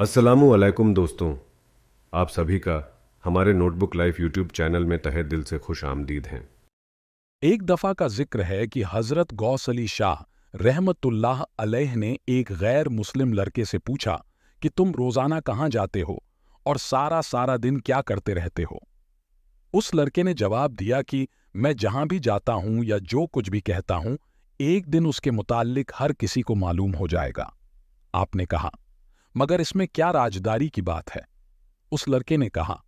असलम दोस्तों आप सभी का हमारे नोटबुक लाइफ यूट्यूब चैनल में तहे दिल से खुश आमदीद हैं एक दफ़ा का जिक्र है कि हज़रत गौस अली शाह रहमतुल्लाह अलैह ने एक गैर मुस्लिम लड़के से पूछा कि तुम रोज़ाना कहाँ जाते हो और सारा सारा दिन क्या करते रहते हो उस लड़के ने जवाब दिया कि मैं जहाँ भी जाता हूँ या जो कुछ भी कहता हूँ एक दिन उसके मुतालिक हर किसी को मालूम हो जाएगा आपने कहा मगर इसमें क्या राजदारी की बात है उस लड़के ने कहा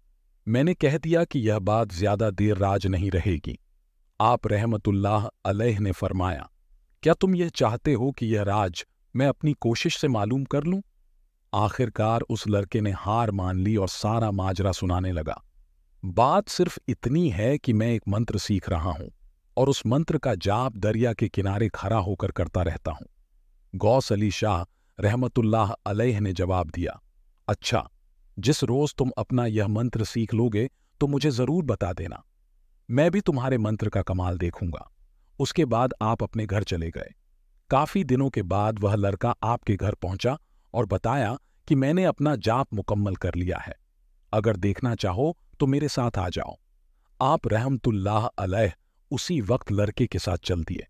मैंने कह दिया कि यह बात ज्यादा देर राज नहीं रहेगी आप रहमतुल्लाह अलह ने फरमाया क्या तुम यह चाहते हो कि यह राज मैं अपनी कोशिश से मालूम कर लूं आखिरकार उस लड़के ने हार मान ली और सारा माजरा सुनाने लगा बात सिर्फ इतनी है कि मैं एक मंत्र सीख रहा हूं और उस मंत्र का जाप दरिया के किनारे खड़ा होकर करता रहता हूं गौस अली शाह रहमतुल्लाह अलैह ने जवाब दिया अच्छा जिस रोज तुम अपना यह मंत्र सीख लोगे तो मुझे जरूर बता देना मैं भी तुम्हारे मंत्र का कमाल देखूंगा उसके बाद आप अपने घर चले गए काफी दिनों के बाद वह लड़का आपके घर पहुंचा और बताया कि मैंने अपना जाप मुकम्मल कर लिया है अगर देखना चाहो तो मेरे साथ आ जाओ आप रहमतुल्लाह अलैह उसी वक्त लड़के के साथ चल दिए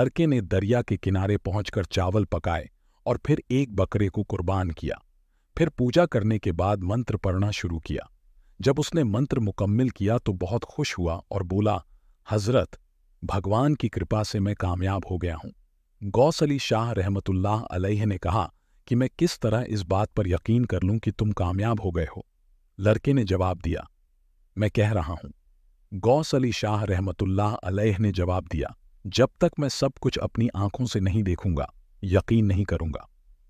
लड़के ने दरिया के किनारे पहुंचकर चावल पकाए और फिर एक बकरे को कुर्बान किया फिर पूजा करने के बाद मंत्र पढ़ना शुरू किया जब उसने मंत्र मुकम्मल किया तो बहुत खुश हुआ और बोला हजरत भगवान की कृपा से मैं कामयाब हो गया हूँ गौस अली शाह रहमतुल्लाह अलैह ने कहा कि मैं किस तरह इस बात पर यकीन कर लूं कि तुम कामयाब हो गए हो लड़के ने जवाब दिया मैं कह रहा हूं गौस अली शाह रहमतुल्लाह अलैह ने जवाब दिया जब तक मैं सब कुछ अपनी आंखों से नहीं देखूंगा यकीन नहीं करूंगा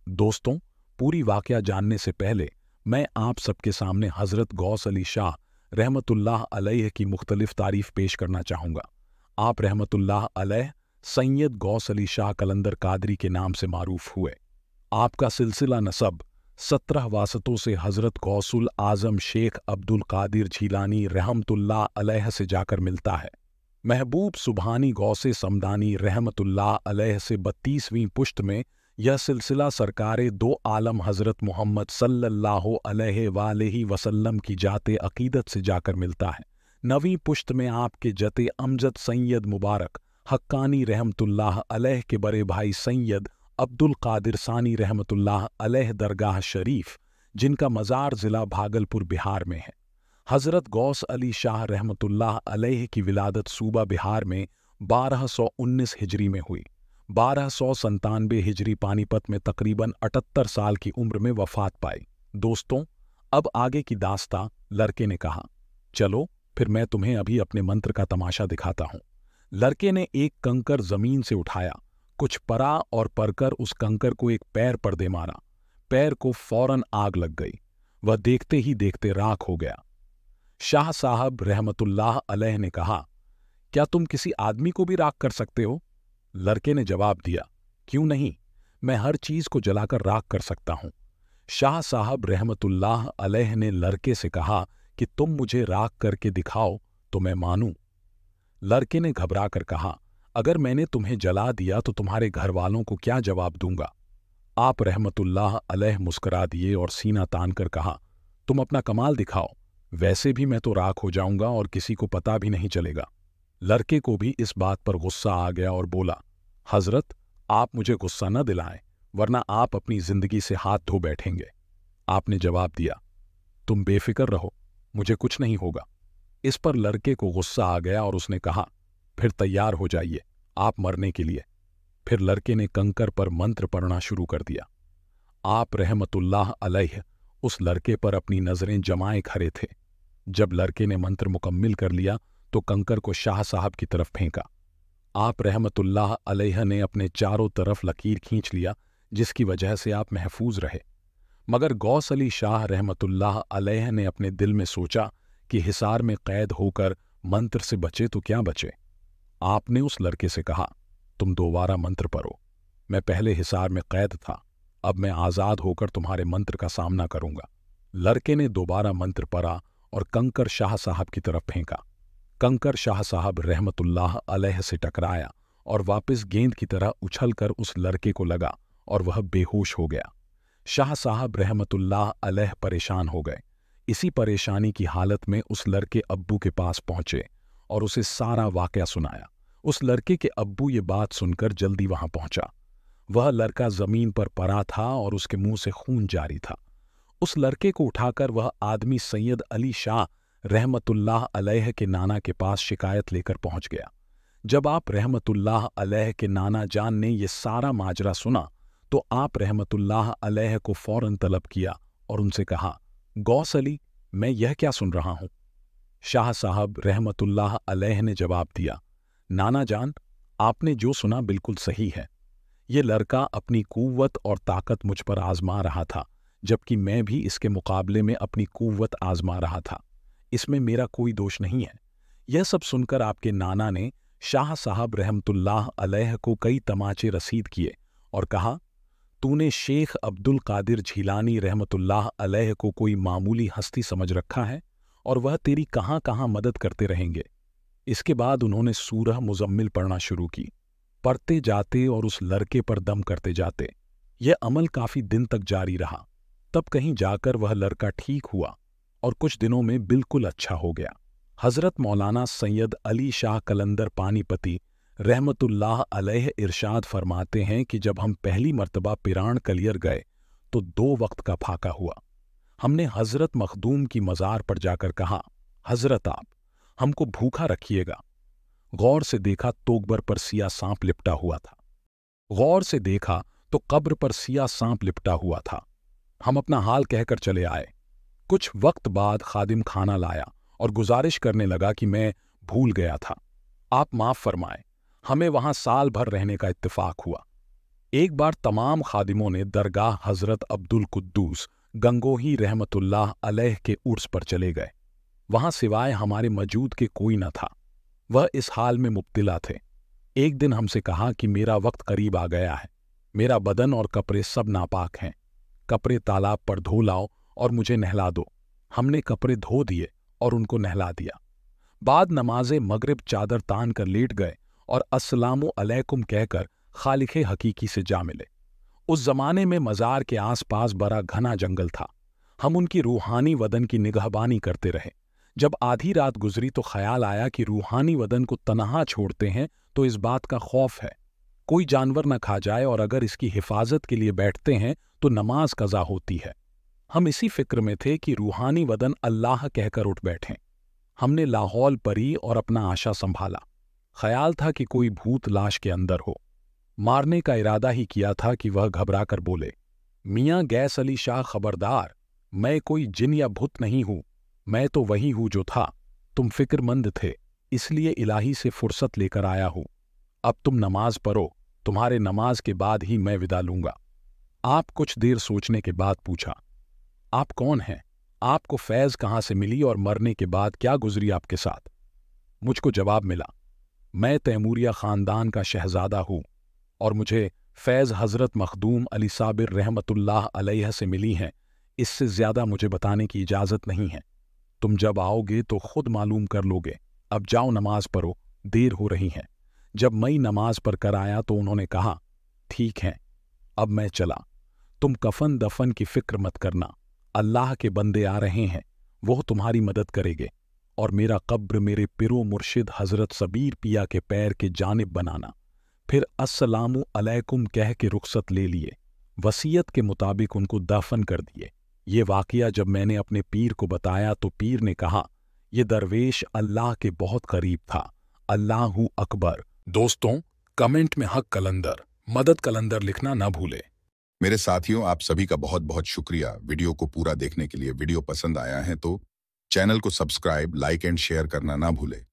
दोस्तों पूरी वाकया जानने से पहले मैं आप सबके सामने हज़रत गौस अली शाह रहमतुल्लाह अलैह की मुख्तलिफ तारीफ पेश करना चाहूँगा आप रहमतुल्लाह अलैह सैयद गौस अली शाह कलंदर कादरी के नाम से मारूफ हुए आपका सिलसिला नसब सत्रह वासतों से हज़रत गौसुल आज़म शेख अब्दुल कादिर झीलानी रहमतुल्लाह अलैह से जाकर मिलता है महबूब सुबहानी गौसे समदानी रहमतुल्ला अलह से बत्तीसवीं पुश्त में यह सिलसिला सरकार दो आलम हज़रत मोहम्मद सल्लल्लाहु अलैहि वसल्लम की जात अकीदत से जाकर मिलता है नवी पुश्त में आपके जते अमजद सैयद मुबारक हक्कानी रहमतुल्लाह अलैह के बड़े भाई सैयद अब्दुल कादिर सानी रहमतुल्लाह अलैह दरगाह शरीफ जिनका मज़ार ज़िला भागलपुर बिहार में है हज़रत गौस अली शाह रहमतुल्लाह अलैह की विलादत सूबा बिहार में 1219 हिजरी में हुई बारह सौ संतानवे हिजरी पानीपत में तकरीबन अठहत्तर साल की उम्र में वफात पाई दोस्तों अब आगे की दास्ता लड़के ने कहा चलो फिर मैं तुम्हें अभी अपने मंत्र का तमाशा दिखाता हूं लड़के ने एक कंकर जमीन से उठाया कुछ परा और परकर उस कंकर को एक पैर पर दे मारा पैर को फौरन आग लग गई वह देखते ही देखते राख हो गया शाह साहब रहमतुल्लाह अलह ने कहा क्या तुम किसी आदमी को भी राख कर सकते हो लड़के ने जवाब दिया क्यों नहीं मैं हर चीज को जलाकर राख कर सकता हूं शाह साहब रहमतुल्लाह अलह ने लड़के से कहा कि तुम मुझे राख करके दिखाओ तो मैं मानूं लड़के ने घबरा कर कहा अगर मैंने तुम्हें जला दिया तो तुम्हारे घर वालों को क्या जवाब दूंगा आप रहमतुल्लाह अलह मुस्करा दिए और सीना तान कर कहा तुम अपना कमाल दिखाओ वैसे भी मैं तो राख हो जाऊंगा और किसी को पता भी नहीं चलेगा लड़के को भी इस बात पर गुस्सा आ गया और बोला हजरत आप मुझे गुस्सा न दिलाएं वरना आप अपनी जिंदगी से हाथ धो बैठेंगे आपने जवाब दिया तुम बेफिक्र रहो मुझे कुछ नहीं होगा इस पर लड़के को गुस्सा आ गया और उसने कहा फिर तैयार हो जाइए आप मरने के लिए फिर लड़के ने कंकर पर मंत्र पढ़ना शुरू कर दिया आप रहमतुल्लाह अलह उस लड़के पर अपनी नजरें जमाए खड़े थे जब लड़के ने मंत्र मुकम्मिल कर लिया तो कंकर को शाह साहब की तरफ फेंका आप रहमतुल्लाह अलैह ने अपने चारों तरफ लकीर खींच लिया जिसकी वजह से आप महफूज रहे मगर गौस अली शाह रहमतुल्लाह अलैह ने अपने दिल में सोचा कि हिसार में कैद होकर मंत्र से बचे तो क्या बचे आपने उस लड़के से कहा तुम दोबारा मंत्र पढ़ो मैं पहले हिसार में कैद था अब मैं आज़ाद होकर तुम्हारे मंत्र का सामना करूंगा लड़के ने दोबारा मंत्र पढ़ा और कंकर शाह साहब की तरफ फेंका कंकर शाह साहब रहमतुल्लाह अलह से टकराया और वापस गेंद की तरह उछलकर उस लड़के को लगा और वह बेहोश हो गया शाह साहब रहमतुल्लाह अलह परेशान हो गए इसी परेशानी की हालत में उस लड़के अब्बू के पास पहुंचे और उसे सारा वाक़ सुनाया उस लड़के के अब्बू ये बात सुनकर जल्दी वहां पहुंचा वह लड़का जमीन पर परा था और उसके मुंह से खून जारी था उस लड़के को उठाकर वह आदमी सैयद अली शाह रहमतुल्लाह अलह के नाना के पास शिकायत लेकर पहुंच गया जब आप रहमतुल्लाह अलह के नाना जान ने यह सारा माजरा सुना तो आप रहमतुल्लाह अलह को फौरन तलब किया और उनसे कहा गौस अली मैं यह क्या सुन रहा हूं शाह साहब रहमतुल्लाह अलह ने जवाब दिया नाना जान आपने जो सुना बिल्कुल सही है ये लड़का अपनी कुवत और ताकत मुझ पर आजमा रहा था जबकि मैं भी इसके मुकाबले में अपनी कुवत आजमा रहा था इसमें मेरा कोई दोष नहीं है यह सब सुनकर आपके नाना ने शाह साहब रहमतुल्लाह अलह को कई तमाचे रसीद किए और कहा तूने शेख अब्दुल कादिर झीलानी रहमतुल्लाह अलह को कोई मामूली हस्ती समझ रखा है और वह तेरी कहाँ कहाँ मदद करते रहेंगे इसके बाद उन्होंने सूरह मुजम्मिल पढ़ना शुरू की पढ़ते जाते और उस लड़के पर दम करते जाते यह अमल काफ़ी दिन तक जारी रहा तब कहीं जाकर वह लड़का ठीक हुआ और कुछ दिनों में बिल्कुल अच्छा हो गया हज़रत मौलाना सैयद अली शाह कलंदर पानीपति रहमतुल्लाह अलह इरशाद फरमाते हैं कि जब हम पहली मर्तबा पिराण कलियर गए तो दो वक्त का फाका हुआ हमने हज़रत मखदूम की मज़ार पर जाकर कहा हज़रत आप हमको भूखा रखिएगा गौर से देखा तोकबर पर सिया सांप लिपटा हुआ था गौर से देखा तो कब्र पर सिया सांप लिपटा हुआ था हम अपना हाल कहकर चले आए कुछ वक्त बाद खादिम खाना लाया और गुजारिश करने लगा कि मैं भूल गया था आप माफ फरमाए हमें वहां साल भर रहने का इत्तेफाक हुआ एक बार तमाम खादिमों ने दरगाह हजरत अब्दुल कुद्दूस गंगोही रहमतुल्लाह अलह के उर्स पर चले गए वहां सिवाय हमारे मौजूद के कोई न था वह इस हाल में मुब्तिला थे एक दिन हमसे कहा कि मेरा वक्त करीब आ गया है मेरा बदन और कपड़े सब नापाक हैं कपड़े तालाब पर धो लाओ और मुझे नहला दो हमने कपड़े धो दिए और उनको नहला दिया बाद नमाज़े मगरिब चादर तान कर लेट गए और असलामो अलैकुम कहकर खालिख हकीकी से जा मिले उस जमाने में मज़ार के आसपास बड़ा घना जंगल था हम उनकी रूहानी वदन की निगहबानी करते रहे जब आधी रात गुजरी तो ख्याल आया कि रूहानी वदन को तनहा छोड़ते हैं तो इस बात का खौफ है कोई जानवर न खा जाए और अगर इसकी हिफाजत के लिए बैठते हैं तो नमाज कज़ा होती है हम इसी फिक्र में थे कि रूहानी वदन अल्लाह कहकर उठ बैठें हमने लाहौल परी और अपना आशा संभाला ख्याल था कि कोई भूत लाश के अंदर हो मारने का इरादा ही किया था कि वह घबरा कर बोले मियाँ गैस अली शाह खबरदार मैं कोई जिन या भूत नहीं हूं मैं तो वही हूं जो था तुम फिक्रमंद थे इसलिए इलाही से फुर्सत लेकर आया हूं अब तुम नमाज पढ़ो तुम्हारे नमाज के बाद ही मैं विदा लूंगा आप कुछ देर सोचने के बाद पूछा आप कौन हैं आपको फैज कहाँ से मिली और मरने के बाद क्या गुजरी आपके साथ मुझको जवाब मिला मैं तैमूरिया खानदान का शहजादा हूं और मुझे फैज हजरत मखदूम अली साबिर रहमतुल्लाह अलैह से मिली हैं इससे ज्यादा मुझे बताने की इजाजत नहीं है तुम जब आओगे तो खुद मालूम कर लोगे अब जाओ नमाज पढ़ो देर हो रही है जब मई नमाज पर कराया तो उन्होंने कहा ठीक है अब मैं चला तुम कफन दफन की फिक्र मत करना अल्लाह के बंदे आ रहे हैं वो तुम्हारी मदद करेंगे और मेरा कब्र मेरे पिरो मुर्शिद हजरत सबीर पिया के पैर के जानब बनाना फिर अस्सलामु अलैकुम कह के रुख्सत ले लिए वसीयत के मुताबिक उनको दफन कर दिए ये वाक़या जब मैंने अपने पीर को बताया तो पीर ने कहा यह दरवेश अल्लाह के बहुत करीब था अल्लाह अकबर दोस्तों कमेंट में हक कलंदर मदद कलंदर लिखना ना भूले मेरे साथियों आप सभी का बहुत बहुत शुक्रिया वीडियो को पूरा देखने के लिए वीडियो पसंद आया है तो चैनल को सब्सक्राइब लाइक एंड शेयर करना ना भूले